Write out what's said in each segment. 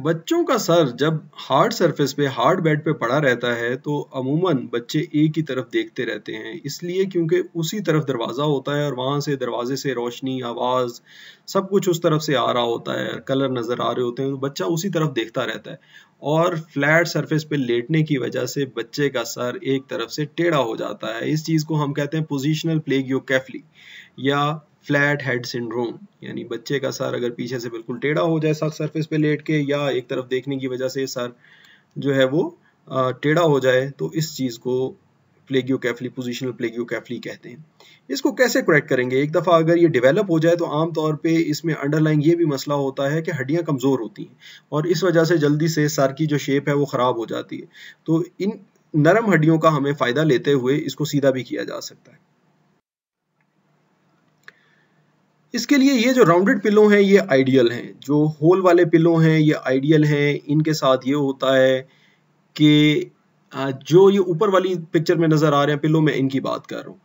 बच्चों का सर जब हार्ड सरफेस पे हार्ड बेड पे पड़ा रहता है तो अमूमन बच्चे एक ही तरफ देखते रहते हैं इसलिए क्योंकि उसी तरफ दरवाज़ा होता है और वहाँ से दरवाजे से रोशनी आवाज़ सब कुछ उस तरफ से आ रहा होता है कलर नज़र आ रहे होते हैं तो बच्चा उसी तरफ देखता रहता है और फ्लैट सरफेस पे लेटने की वजह से बच्चे का सर एक तरफ से टेढ़ा हो जाता है इस चीज़ को हम कहते हैं पोजिशनल प्लेग या फ्लैट हेड सिंड्रोम यानी बच्चे का सर अगर पीछे से बिल्कुल टेढ़ा हो जाए सर सरफेस पे लेट के या एक तरफ देखने की वजह से सर जो है वो टेढ़ा हो जाए तो इस चीज़ को कैफली पोजिशनल कैफली कहते हैं इसको कैसे करेक्ट करेंगे एक दफ़ा अगर ये डेवलप हो जाए तो आमतौर पे इसमें अंडरलाइन ये भी मसला होता है कि हड्डियाँ कमज़ोर होती हैं और इस वजह से जल्दी से सर की जो शेप है वो ख़राब हो जाती है तो इन नरम हड्डियों का हमें फ़ायदा लेते हुए इसको सीधा भी किया जा सकता है इसके लिए ये जो राउंडेड पिलो हैं ये आइडियल हैं जो होल वाले पिलो हैं ये आइडियल हैं इनके साथ ये होता है कि जो ये ऊपर वाली पिक्चर में नज़र आ रहे हैं पिलो में इनकी बात कर रहा हूँ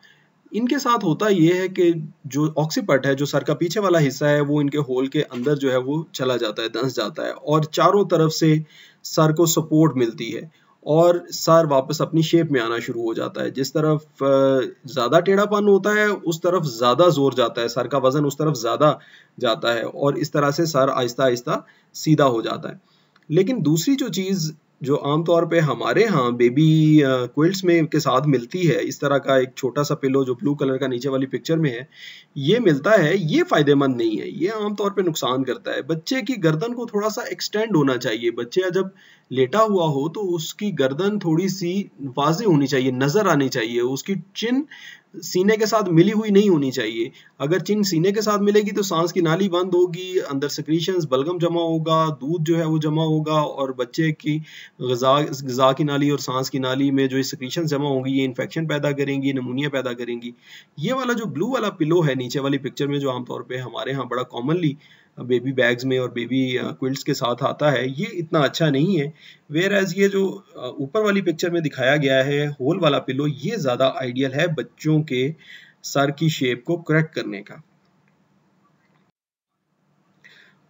इनके साथ होता ये है कि जो ऑक्सीपट है जो सर का पीछे वाला हिस्सा है वो इनके होल के अंदर जो है वो चला जाता है दंस जाता है और चारों तरफ से सर को सपोर्ट मिलती है और सर वापस अपनी शेप में आना शुरू हो जाता है जिस तरफ ज़्यादा टेढ़ापन होता है उस तरफ ज़्यादा जोर जाता है सर का वज़न उस तरफ ज़्यादा जाता है और इस तरह से सर आहिस्ता आहिस्ता सीधा हो जाता है लेकिन दूसरी जो चीज़ जो आमतौर पे हमारे यहाँ बेबी क्विल्ट्स में के साथ मिलती है इस तरह का एक छोटा सा पिलो जो ब्लू कलर का नीचे वाली पिक्चर में है ये मिलता है ये फ़ायदेमंद नहीं है ये आमतौर पे नुकसान करता है बच्चे की गर्दन को थोड़ा सा एक्सटेंड होना चाहिए बच्चे जब लेटा हुआ हो तो उसकी गर्दन थोड़ी सी वाजे होनी चाहिए नज़र आनी चाहिए उसकी चिन सीने के साथ मिली हुई नहीं होनी चाहिए अगर चिन सीने के साथ मिलेगी तो सांस की नाली बंद होगी अंदर सक्रीशंस बलगम जमा होगा दूध जो है वो जमा होगा और बच्चे की गजा गजा की नाली और सांस की नाली में जो सक्रीशन जमा होगी ये इन्फेक्शन पैदा करेंगी नमूनिया पैदा करेंगी ये वाला जो ब्लू वाला पिलो है नीचे वाली पिक्चर में जो आमतौर पर हमारे यहाँ बड़ा कॉमनली बेबी बैग्स में और बेबी क्विल्ट्स uh, के साथ आता है ये इतना अच्छा नहीं है वेयर एज ये जो uh, ऊपर वाली पिक्चर में दिखाया गया है होल वाला पिलो ये ज़्यादा आइडियल है बच्चों के सर की शेप को करेक्ट करने का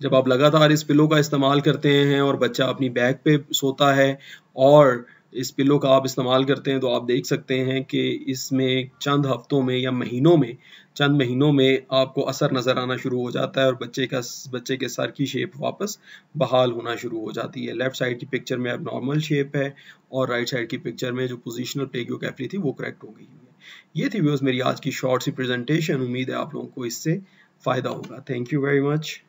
जब आप लगातार इस पिलो का इस्तेमाल करते हैं और बच्चा अपनी बैग पे सोता है और इस पिलो का आप इस्तेमाल करते हैं तो आप देख सकते हैं कि इसमें चंद हफ्तों में या महीनों में चंद महीनों में आपको असर नज़र आना शुरू हो जाता है और बच्चे का बच्चे के सर की शेप वापस बहाल होना शुरू हो जाती है लेफ़्ट साइड की पिक्चर में अब नॉर्मल शेप है और राइट साइड की पिक्चर में जो पोजिशनल कैफरी थी वो करेक्ट हो गई है ये थी व्यूज़ मेरी आज की शॉर्ट सी प्रेजेंटेशन उम्मीद है आप लोगों को इससे फ़ायदा होगा थैंक यू वेरी मच